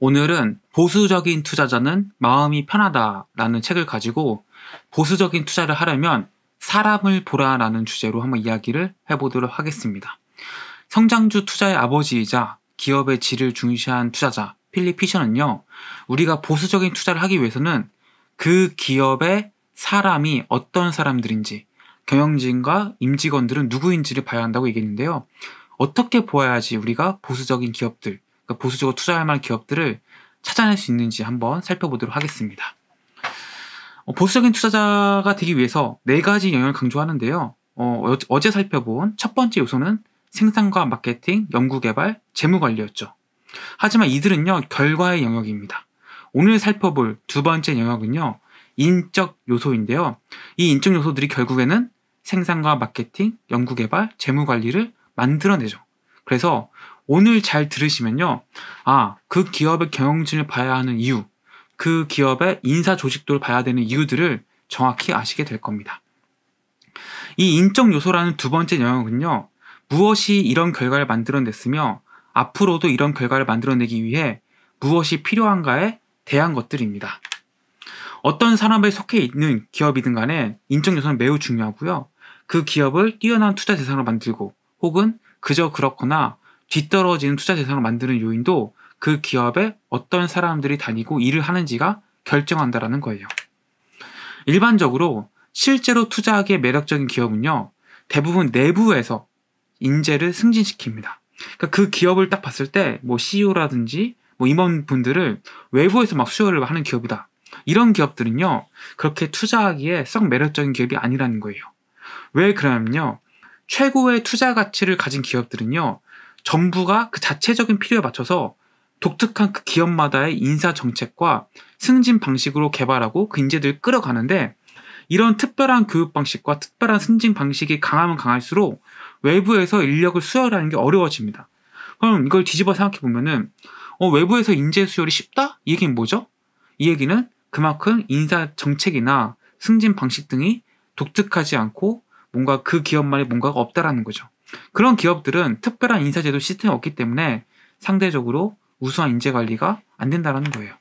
오늘은 보수적인 투자자는 마음이 편하다라는 책을 가지고 보수적인 투자를 하려면 사람을 보라라는 주제로 한번 이야기를 해보도록 하겠습니다. 성장주 투자의 아버지이자 기업의 질을 중시한 투자자 필리 피셔는요, 우리가 보수적인 투자를 하기 위해서는 그 기업의 사람이 어떤 사람들인지, 경영진과 임직원들은 누구인지를 봐야 한다고 얘기했는데요. 어떻게 보아야지 우리가 보수적인 기업들, 그러니까 보수적으로 투자할 만한 기업들을 찾아낼 수 있는지 한번 살펴보도록 하겠습니다. 어, 보수적인 투자자가 되기 위해서 네 가지 영역을 강조하는데요. 어, 어, 어제 살펴본 첫 번째 요소는 생산과 마케팅, 연구개발, 재무관리였죠. 하지만 이들은요, 결과의 영역입니다. 오늘 살펴볼 두 번째 영역은요, 인적 요소인데요. 이 인적 요소들이 결국에는 생산과 마케팅, 연구개발, 재무관리를 만들어내죠. 그래서 오늘 잘 들으시면요. 아, 그 기업의 경영진을 봐야 하는 이유, 그 기업의 인사 조직도를 봐야 되는 이유들을 정확히 아시게 될 겁니다. 이 인적 요소라는 두 번째 영역은요. 무엇이 이런 결과를 만들어냈으며 앞으로도 이런 결과를 만들어내기 위해 무엇이 필요한가에 대한 것들입니다. 어떤 산업에 속해 있는 기업이든 간에 인적 요소는 매우 중요하고요. 그 기업을 뛰어난 투자 대상으로 만들고 혹은 그저 그렇거나 뒤떨어지는 투자 대상을 만드는 요인도 그 기업에 어떤 사람들이 다니고 일을 하는지가 결정한다라는 거예요. 일반적으로 실제로 투자하기에 매력적인 기업은요, 대부분 내부에서 인재를 승진시킵니다. 그러니까 그 기업을 딱 봤을 때, 뭐 CEO라든지, 뭐 임원분들을 외부에서 막수요를 하는 기업이다. 이런 기업들은요, 그렇게 투자하기에 썩 매력적인 기업이 아니라는 거예요. 왜 그러냐면요, 최고의 투자 가치를 가진 기업들은요, 정부가 그 자체적인 필요에 맞춰서 독특한 그 기업마다의 인사 정책과 승진 방식으로 개발하고 그 인재들을 끌어가는데 이런 특별한 교육 방식과 특별한 승진 방식이 강하면 강할수록 외부에서 인력을 수혈하는 게 어려워집니다. 그럼 이걸 뒤집어 생각해 보면은 어, 외부에서 인재 수혈이 쉽다? 이 얘기는 뭐죠? 이 얘기는 그만큼 인사 정책이나 승진 방식 등이 독특하지 않고 뭔가 그 기업만의 뭔가가 없다라는 거죠. 그런 기업들은 특별한 인사제도 시스템이 없기 때문에 상대적으로 우수한 인재 관리가 안 된다는 거예요.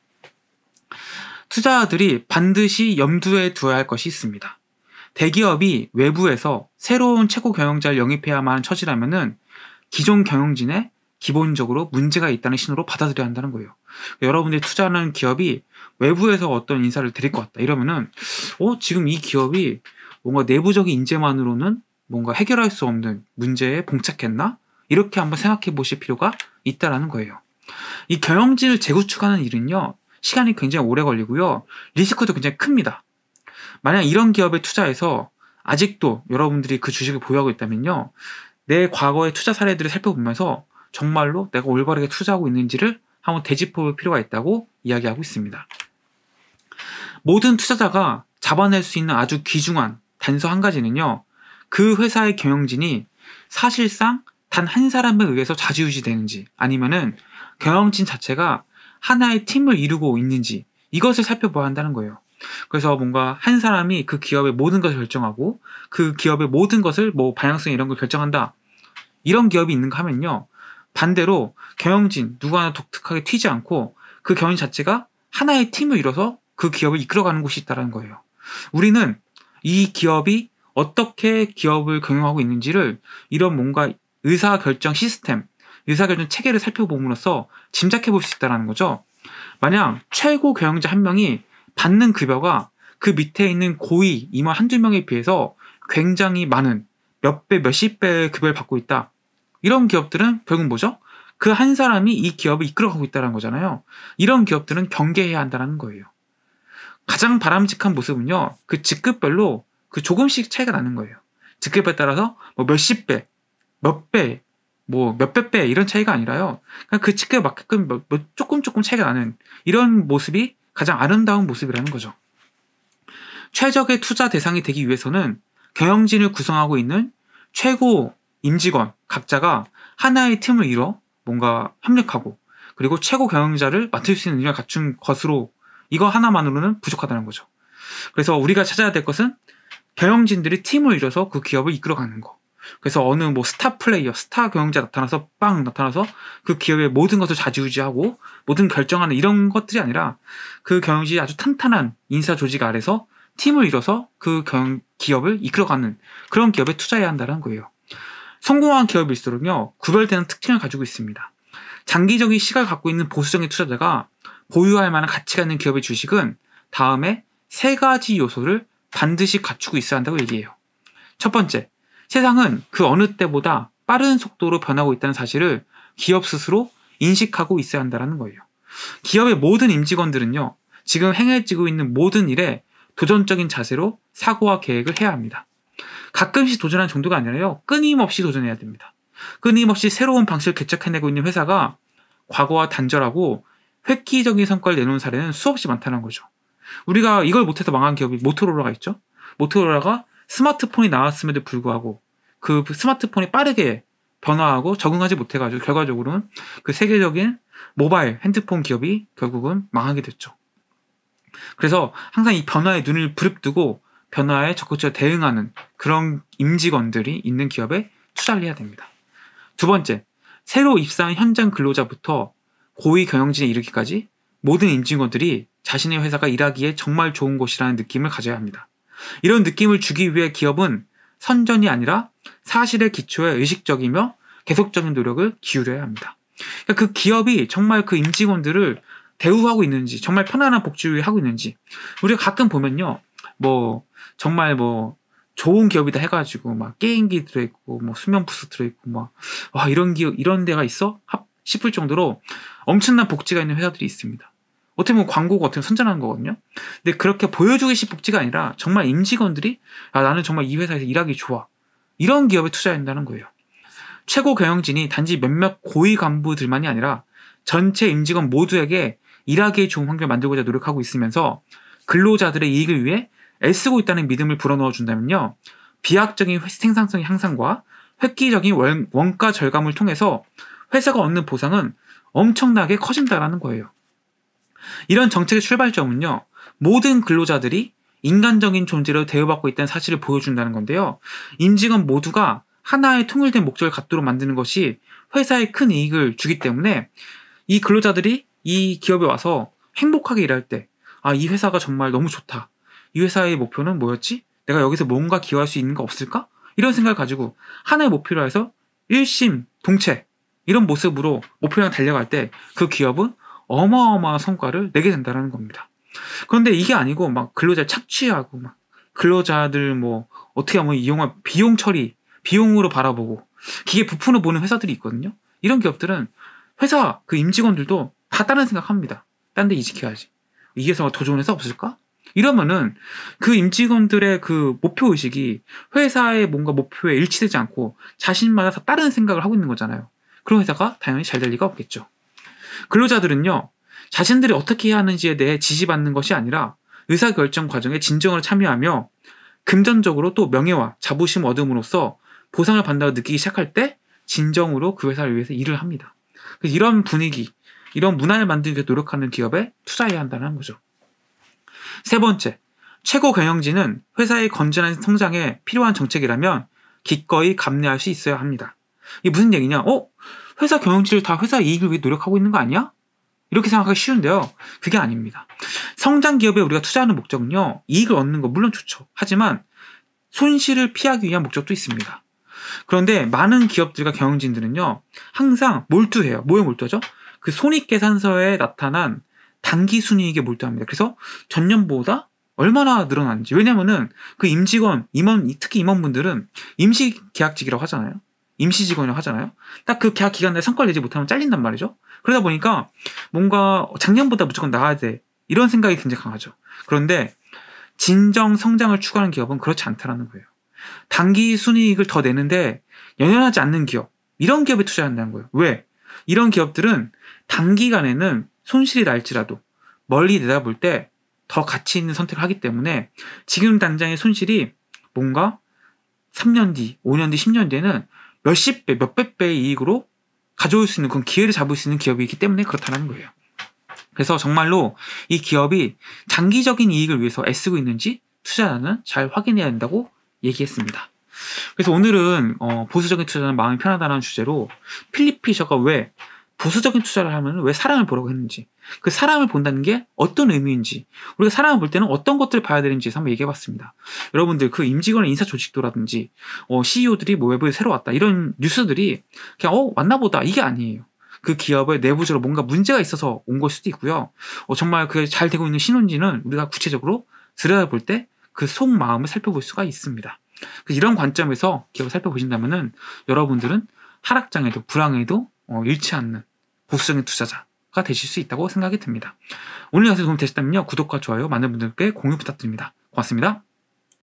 투자자들이 반드시 염두에 두어야 할 것이 있습니다. 대기업이 외부에서 새로운 최고 경영자를 영입해야만 하는 처지라면 기존 경영진에 기본적으로 문제가 있다는 신호로 받아들여야 한다는 거예요. 여러분들이 투자하는 기업이 외부에서 어떤 인사를 드릴 것 같다 이러면은 어 지금 이 기업이 뭔가 내부적인 인재만으로는 뭔가 해결할 수 없는 문제에 봉착했나? 이렇게 한번 생각해 보실 필요가 있다라는 거예요. 이경영진을 재구축하는 일은요, 시간이 굉장히 오래 걸리고요, 리스크도 굉장히 큽니다. 만약 이런 기업에 투자해서 아직도 여러분들이 그 주식을 보유하고 있다면요, 내 과거의 투자 사례들을 살펴보면서 정말로 내가 올바르게 투자하고 있는지를 한번 되짚어 볼 필요가 있다고 이야기하고 있습니다. 모든 투자자가 잡아낼 수 있는 아주 귀중한 단서 한 가지는요, 그 회사의 경영진이 사실상 단 한 사람에 의해서 좌지우지되는지 아니면은 경영진 자체가 하나의 팀을 이루고 있는지 이것을 살펴봐야 한다는 거예요. 그래서 뭔가 한 사람이 그 기업의 모든 것을 결정하고 그 기업의 모든 것을 뭐 방향성 이런 걸 결정한다. 이런 기업이 있는가 하면요. 반대로 경영진 누구 하나 독특하게 튀지 않고 그 경영 진 자체가 하나의 팀을 이뤄서 그 기업을 이끌어가는 곳이 있다는 거예요. 우리는 이 기업이 어떻게 기업을 경영하고 있는지를 이런 뭔가 의사결정 시스템, 의사결정 체계를 살펴봄으로써 짐작해 볼 수 있다는 거죠. 만약 최고 경영자 한 명이 받는 급여가 그 밑에 있는 고위 임원 한두 명에 비해서 굉장히 많은 몇 배, 몇십 배의 급여를 받고 있다. 이런 기업들은 결국 뭐죠? 그 한 사람이 이 기업을 이끌어가고 있다는 거잖아요. 이런 기업들은 경계해야 한다는 거예요. 가장 바람직한 모습은요, 그 직급별로 그 조금씩 차이가 나는 거예요. 직급에 따라서 뭐 몇십 배, 몇 배, 뭐 몇백 배 이런 차이가 아니라요. 그냥 그러니까 그 직급에 맞게끔 뭐, 뭐, 조금 조금 차이가 나는 이런 모습이 가장 아름다운 모습이라는 거죠. 최적의 투자 대상이 되기 위해서는 경영진을 구성하고 있는 최고 임직원 각자가 하나의 틈을 이뤄 뭔가 협력하고 그리고 최고 경영자를 맡을 수 있는 능력을 갖춘 것으로 이거 하나만으로는 부족하다는 거죠. 그래서 우리가 찾아야 될 것은 경영진들이 팀을 이뤄서 그 기업을 이끌어가는 거. 그래서 어느 뭐 스타 플레이어, 스타 경영자 나타나서 빵 나타나서 그 기업의 모든 것을 좌지우지하고 모든 결정하는 이런 것들이 아니라 그 경영진이 아주 탄탄한 인사 조직 아래서 팀을 이뤄서 그 경, 기업을 이끌어가는 그런 기업에 투자해야 한다는 거예요. 성공한 기업일수록요, 구별되는 특징을 가지고 있습니다. 장기적인 시각을 갖고 있는 보수적인 투자자가 보유할 만한 가치가 있는 기업의 주식은 다음에 세 가지 요소를 반드시 갖추고 있어야 한다고 얘기해요. 첫 번째, 세상은 그 어느 때보다 빠른 속도로 변하고 있다는 사실을 기업 스스로 인식하고 있어야 한다는 거예요. 기업의 모든 임직원들은요, 지금 행해지고 있는 모든 일에 도전적인 자세로 사고와 계획을 해야 합니다. 가끔씩 도전한 정도가 아니라요, 끊임없이 도전해야 됩니다. 끊임없이 새로운 방식을 개척해내고 있는 회사가 과거와 단절하고 획기적인 성과를 내놓은 사례는 수없이 많다는 거죠. 우리가 이걸 못해서 망한 기업이 모토로라가 있죠. 모토로라가 스마트폰이 나왔음에도 불구하고 그 스마트폰이 빠르게 변화하고 적응하지 못해가지고 결과적으로는 그 세계적인 모바일 핸드폰 기업이 결국은 망하게 됐죠. 그래서 항상 이 변화에 눈을 부릅뜨고 변화에 적극적으로 대응하는 그런 임직원들이 있는 기업에 투자를 해야 됩니다. 두 번째, 새로 입사한 현장 근로자부터 고위 경영진에 이르기까지 모든 임직원들이 자신의 회사가 일하기에 정말 좋은 곳이라는 느낌을 가져야 합니다. 이런 느낌을 주기 위해 기업은 선전이 아니라 사실의 기초에 의식적이며 계속적인 노력을 기울여야 합니다. 그러니까 그 기업이 정말 그 임직원들을 대우하고 있는지, 정말 편안한 복지를 하고 있는지. 우리가 가끔 보면요, 뭐, 정말 뭐, 좋은 기업이다 해가지고, 막, 게임기 들어있고, 뭐, 수면부스 들어있고, 막, 와, 이런 기업, 이런 데가 있어? 싶을 정도로 엄청난 복지가 있는 회사들이 있습니다. 어떻게 보면 광고가 어떻게 선전하는 거거든요. 근데 그렇게 보여주기식 복지가 아니라 정말 임직원들이 아, 나는 정말 이 회사에서 일하기 좋아. 이런 기업에 투자해야 된다는 거예요. 최고 경영진이 단지 몇몇 고위 간부들만이 아니라 전체 임직원 모두에게 일하기에 좋은 환경을 만들고자 노력하고 있으면서 근로자들의 이익을 위해 애쓰고 있다는 믿음을 불어넣어 준다면요. 비약적인 생산성 향상과 획기적인 원, 원가 절감을 통해서 회사가 얻는 보상은 엄청나게 커진다라는 거예요. 이런 정책의 출발점은요. 모든 근로자들이 인간적인 존재로 대우받고 있다는 사실을 보여준다는 건데요. 임직원 모두가 하나의 통일된 목적을 갖도록 만드는 것이 회사에 큰 이익을 주기 때문에 이 근로자들이 이 기업에 와서 행복하게 일할 때, 아, 이 회사가 정말 너무 좋다. 이 회사의 목표는 뭐였지? 내가 여기서 뭔가 기여할 수 있는 거 없을까? 이런 생각을 가지고 하나의 목표로 해서 일심 동체 이런 모습으로 목표랑 달려갈 때 그 기업은 어마어마한 성과를 내게 된다는 겁니다. 그런데 이게 아니고 막 근로자 착취하고 막 근로자들 뭐 어떻게 하면 이용할 비용 처리, 비용으로 바라보고 기계 부품을 보는 회사들이 있거든요. 이런 기업들은 회사 그 임직원들도 다 다른 생각합니다. 딴 데 이직해야지. 이 회사가 더 좋은 회사 없을까? 이러면은 그 임직원들의 그 목표 의식이 회사의 뭔가 목표에 일치되지 않고 자신마다 다른 생각을 하고 있는 거잖아요. 그런 회사가 당연히 잘 될 리가 없겠죠. 근로자들은요, 자신들이 어떻게 해야 하는지에 대해 지시받는 것이 아니라 의사결정 과정에 진정으로 참여하며 금전적으로 또 명예와 자부심 얻음으로써 보상을 받는다고 느끼기 시작할 때 진정으로 그 회사를 위해서 일을 합니다. 이런 분위기, 이런 문화를 만들기 위해 노력하는 기업에 투자해야 한다는 거죠. 세 번째, 최고 경영진은 회사의 건전한 성장에 필요한 정책이라면 기꺼이 감내할 수 있어야 합니다. 이게 무슨 얘기냐? 어? 회사 경영진들 다 회사 이익을 위해 노력하고 있는 거 아니야? 이렇게 생각하기 쉬운데요. 그게 아닙니다. 성장 기업에 우리가 투자하는 목적은요. 이익을 얻는 거 물론 좋죠. 하지만 손실을 피하기 위한 목적도 있습니다. 그런데 많은 기업들과 경영진들은요. 항상 몰두해요. 뭐에 몰두하죠? 그 손익계산서에 나타난 단기 순이익에 몰두합니다. 그래서 전년보다 얼마나 늘어났는지. 왜냐면은 그 임직원, 임원, 특히 임원분들은 임시 계약직이라고 하잖아요. 임시 직원을 하잖아요. 딱 그 계약 기간 내에 성과를 내지 못하면 잘린단 말이죠. 그러다 보니까 뭔가 작년보다 무조건 나아야 돼. 이런 생각이 굉장히 강하죠. 그런데 진정 성장을 추구하는 기업은 그렇지 않다라는 거예요. 단기 순이익을 더 내는데 연연하지 않는 기업, 이런 기업에 투자한다는 거예요. 왜? 이런 기업들은 단기간에는 손실이 날지라도 멀리 내다볼 때 더 가치 있는 선택을 하기 때문에 지금 당장의 손실이 뭔가 3년 뒤, 5년 뒤, 10년 뒤에는 몇십 배, 몇백 배의 이익으로 가져올 수 있는 그런 기회를 잡을 수 있는 기업이기 때문에 그렇다는 거예요. 그래서 정말로 이 기업이 장기적인 이익을 위해서 애쓰고 있는지 투자자는 잘 확인해야 된다고 얘기했습니다. 그래서 오늘은 어, 보수적인 투자는 마음이 편하다는 주제로 필리 피셔가 왜 보수적인 투자를 하면 왜 사람을 보라고 했는지, 그 사람을 본다는 게 어떤 의미인지, 우리가 사람을 볼 때는 어떤 것들을 봐야 되는지 한번 얘기해 봤습니다. 여러분들 그 임직원의 인사 조직도라든지, 어, CEO들이 뭐 외부에 새로 왔다, 이런 뉴스들이 그냥, 어, 왔나 보다, 이게 아니에요. 그 기업의 내부적으로 뭔가 문제가 있어서 온 걸 수도 있고요. 어, 정말 그게 잘 되고 있는 신혼지는 우리가 구체적으로 들여다볼 때 그 속마음을 살펴볼 수가 있습니다. 이런 관점에서 기업을 살펴보신다면은 여러분들은 하락장에도 불황에도 어, 잃지 않는 보수적인 투자자가 되실 수 있다고 생각이 듭니다. 오늘 영상 도움 이 되셨다면요. 구독과 좋아요 많은 분들께 공유 부탁드립니다. 고맙습니다.